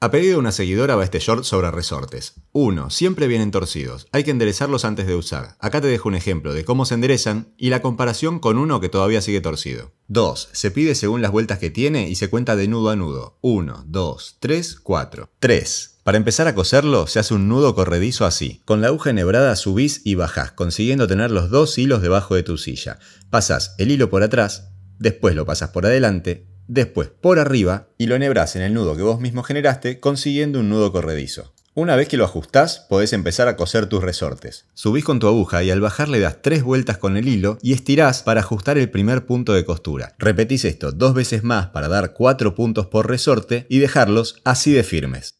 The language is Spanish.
A pedido de una seguidora va este short sobre resortes. 1. Siempre vienen torcidos. Hay que enderezarlos antes de usar. Acá te dejo un ejemplo de cómo se enderezan y la comparación con uno que todavía sigue torcido. 2. Se pide según las vueltas que tiene y se cuenta de nudo a nudo. 1, 2, 3, 4. 3. Para empezar a coserlo, se hace un nudo corredizo así. Con la aguja enhebrada subís y bajás, consiguiendo tener los dos hilos debajo de tu silla. Pasas el hilo por atrás, después lo pasas por adelante después por arriba y lo enhebrás en el nudo que vos mismo generaste consiguiendo un nudo corredizo. Una vez que lo ajustás, podés empezar a coser tus resortes. Subís con tu aguja y al bajar le das tres vueltas con el hilo y estirás para ajustar el primer punto de costura. Repetís esto dos veces más para dar cuatro puntos por resorte y dejarlos así de firmes.